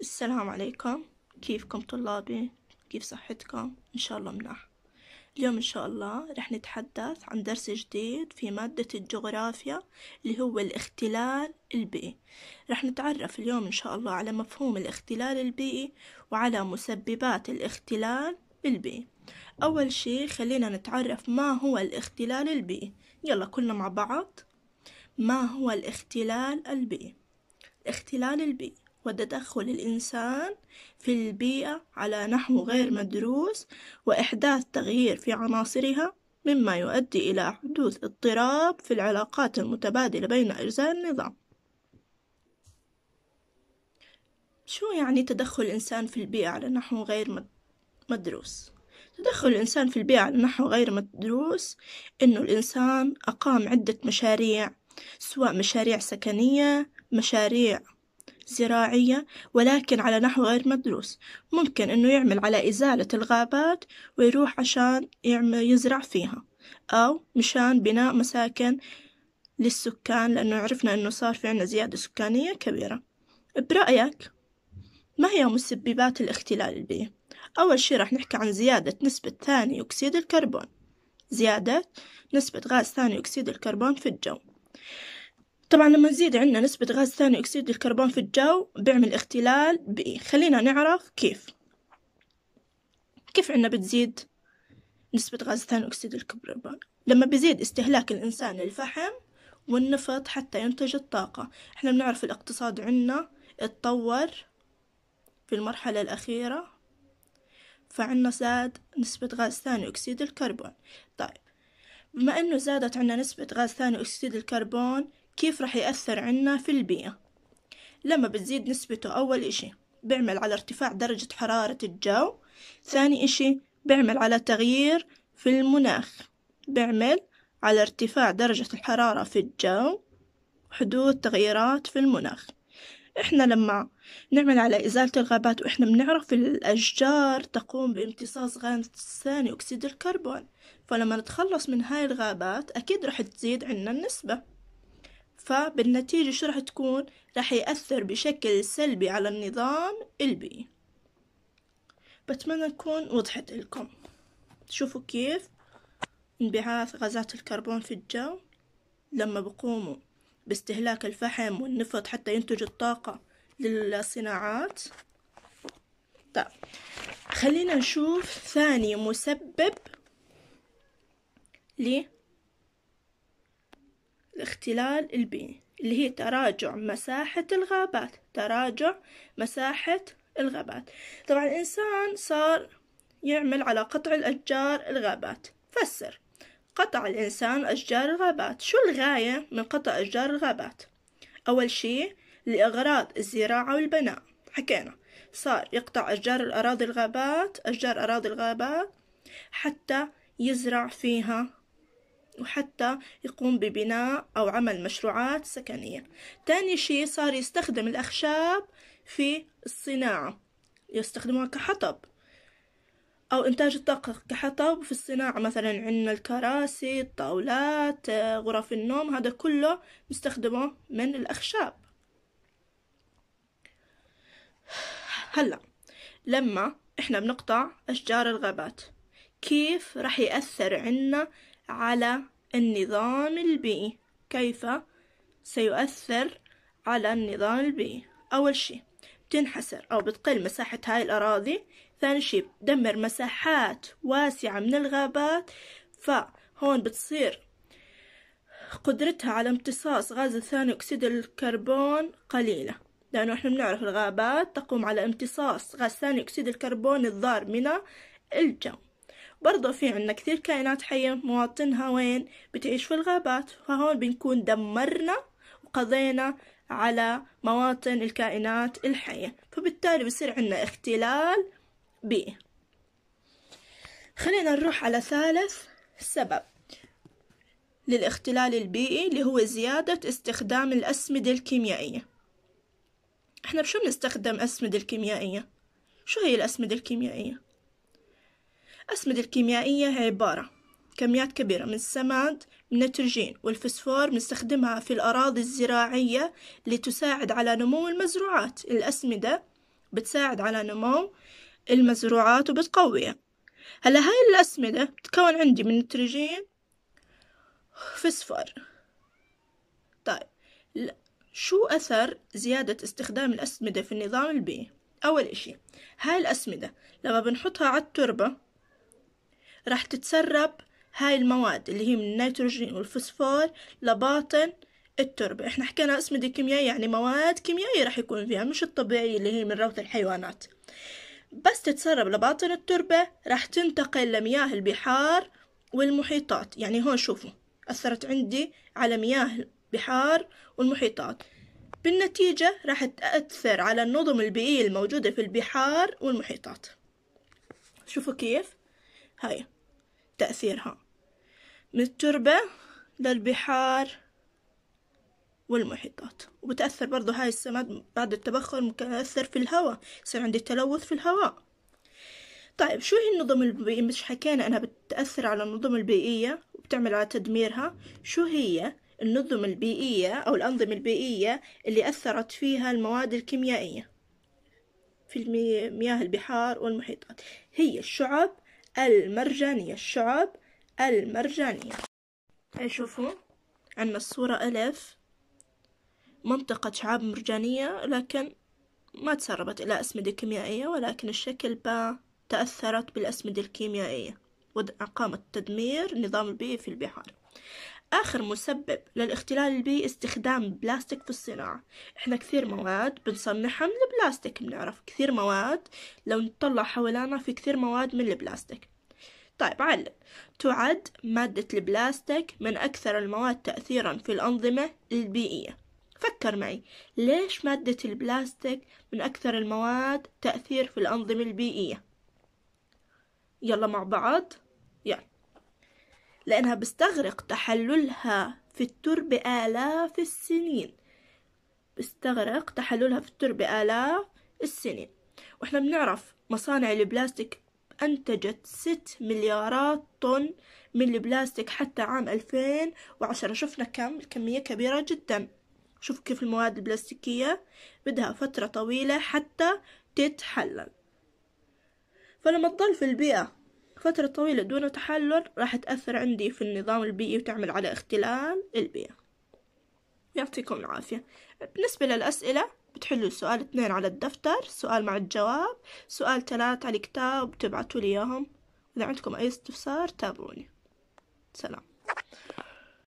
السلام عليكم كيفكم طلابي كيف صحتكم ان شاء الله مناح اليوم ان شاء الله رح نتحدث عن درس جديد في مادة الجغرافيا اللي هو الاختلال البيئي رح نتعرف اليوم ان شاء الله على مفهوم الاختلال البيئي وعلى مسببات الاختلال البيئي اول شيء خلينا نتعرف ما هو الاختلال البيئي يلا كلنا مع بعض ما هو الاختلال البيئي الاختلال البيئي وتدخل الإنسان في البيئة على نحو غير مدروس وإحداث تغيير في عناصرها مما يؤدي إلى حدوث اضطراب في العلاقات المتبادلة بين أجزاء النظام شو يعني تدخل الإنسان في البيئة على نحو غير مدروس؟ تدخل الإنسان في البيئة على نحو غير مدروس إنه الإنسان أقام عدة مشاريع سواء مشاريع سكنية مشاريع زراعية ولكن على نحو غير مدروس ممكن إنه يعمل على إزالة الغابات ويروح عشان يعمل يزرع فيها أو مشان بناء مساكن للسكان لأنه عرفنا إنه صار في عنا زيادة سكانية كبيرة برأيك ما هي مسببات الاختلال البيئي؟ أول شي راح نحكي عن زيادة نسبة ثاني أكسيد الكربون زيادة نسبة غاز ثاني أكسيد الكربون في الجو طبعا لما نزيد عندنا نسبة غاز ثاني أكسيد الكربون في الجو بيعمل اختلال بي خلينا نعرف كيف كيف عندنا بتزيد نسبة غاز ثاني أكسيد الكربون لما بيزيد استهلاك الإنسان للفحم والنفط حتى ينتج الطاقة احنا بنعرف الاقتصاد عندنا اتطور في المرحلة الأخيرة فعنا زاد نسبة غاز ثاني أكسيد الكربون طيب بما أنه زادت عنا نسبة غاز ثاني أكسيد الكربون كيف رح يأثر عنا في البيئة لما بتزيد نسبته أول إشي بيعمل على ارتفاع درجة حرارة الجو ثاني إشي بيعمل على تغيير في المناخ بيعمل على ارتفاع درجة الحرارة في الجو وحدوث تغييرات في المناخ إحنا لما نعمل على إزالة الغابات وإحنا بنعرف الأشجار تقوم بامتصاص غاز ثاني أكسيد الكربون فلما نتخلص من هاي الغابات أكيد رح تزيد عنا النسبة فبالنتيجة شو راح تكون راح يأثر بشكل سلبي على النظام البيئي بتمنى تكون وضحت لكم شوفوا كيف انبعاث غازات الكربون في الجو لما بقوموا باستهلاك الفحم والنفط حتى ينتج الطاقة للصناعات طيب خلينا نشوف ثاني مسبب ليه الاختلال البيئي اللي هي تراجع مساحة الغابات تراجع مساحة الغابات طبعا الإنسان صار يعمل على قطع الأشجار الغابات فسر قطع الإنسان أشجار الغابات شو الغاية من قطع أشجار الغابات أول شيء لأغراض الزراعة والبناء حكينا صار يقطع أشجار الأراضي الغابات أشجار أراضي الغابات حتى يزرع فيها وحتى يقوم ببناء أو عمل مشروعات سكنية تاني شي صار يستخدم الأخشاب في الصناعة يستخدموها كحطب أو إنتاج الطاقة كحطب في الصناعة مثلا عندنا الكراسي الطاولات آه، غرف النوم هذا كله نستخدمه من الأخشاب هلأ لما إحنا بنقطع أشجار الغابات كيف رح يأثر عنا على النظام البيئي كيف سيؤثر على النظام البيئي أول شيء بتنحسر أو بتقل مساحة هاي الأراضي ثاني شيء بتدمر مساحات واسعة من الغابات فهون بتصير قدرتها على امتصاص غاز ثاني أكسيد الكربون قليلة لأنه إحنا بنعرف الغابات تقوم على امتصاص غاز ثاني أكسيد الكربون الضار من الجو برضه في عنا كثير كائنات حية مواطنها وين بتعيش في الغابات فهون بنكون دمرنا وقضينا على مواطن الكائنات الحية فبالتالي بصير عنا اختلال بيئي خلينا نروح على ثالث سبب للاختلال البيئي اللي هو زيادة استخدام الأسمدة الكيميائية احنا بشو بنستخدم أسمدة الكيميائية؟ شو هي الأسمدة الكيميائية؟ الأسمدة الكيميائية هي عبارة كميات كبيرة من السماد من النيتروجين والفسفور بنستخدمها في الأراضي الزراعية لتساعد على نمو المزروعات الأسمدة بتساعد على نمو المزروعات وبتقويها هلا هاي الأسمدة بتكون عندي من نيتروجين فسفور طيب شو أثر زيادة استخدام الأسمدة في النظام البيئي؟ أول إشي هاي الأسمدة لما بنحطها على التربة راح تتسرب هاي المواد اللي هي من النيتروجين والفوسفور لباطن التربة احنا حكينا اسمدة كيميائية يعني مواد كيميائية راح يكون فيها مش الطبيعية اللي هي من روث الحيوانات بس تتسرب لباطن التربة راح تنتقل لمياه البحار والمحيطات يعني هون شوفوا أثرت عندي على مياه البحار والمحيطات بالنتيجة راح تأثر على النظم البيئية الموجودة في البحار والمحيطات شوفوا كيف هاي تأثيرها من التربة للبحار والمحيطات وبتأثر برضو هاي السماد بعد التبخر ممكن يأثر في الهواء يصير عندي تلوث في الهواء طيب شو هي النظم البيئية مش حكينا أنها بتأثر على النظم البيئية وبتعمل على تدميرها شو هي النظم البيئية أو الأنظمة البيئية اللي أثرت فيها المواد الكيميائية في المياه البحار والمحيطات هي الشعب المرجانية الشعب المرجانية شوفوا عندنا الصورة ألف منطقة شعاب مرجانية لكن ما تسربت إلى أسمدة كيميائية ولكن الشكل باء تأثرت بالأسمدة الكيميائية وقامت تدمير النظام البيئي في البحار آخر مسبب للاختلال البيئي استخدام البلاستيك في الصناعة إحنا كثير مواد بنصنعها من البلاستيك بنعرف كثير مواد لو نطلع حوالينا في كثير مواد من البلاستيك طيب علم تعد مادة البلاستيك من أكثر المواد تأثيرا في الأنظمة البيئية فكر معي ليش مادة البلاستيك من أكثر المواد تأثير في الأنظمة البيئية يلا مع بعض يلا لأنها بيستغرق تحللها في التربة آلاف السنين بيستغرق تحللها في التربة آلاف السنين وإحنا بنعرف مصانع البلاستيك أنتجت ست مليارات طن من البلاستيك حتى عام 2010 شفنا كم الكمية كبيرة جدا شوف كيف المواد البلاستيكية بدها فترة طويلة حتى تتحلل فلما تضل في البيئة فترة طويلة دون تحلل راح تأثر عندي في النظام البيئي وتعمل على اختلال البيئة يعطيكم العافية بالنسبة للأسئلة بتحلوا السؤال اثنين على الدفتر سؤال مع الجواب سؤال ثلاثة على الكتاب تبعتوا لي إياهم إذا عندكم أي استفسار تابعوني سلام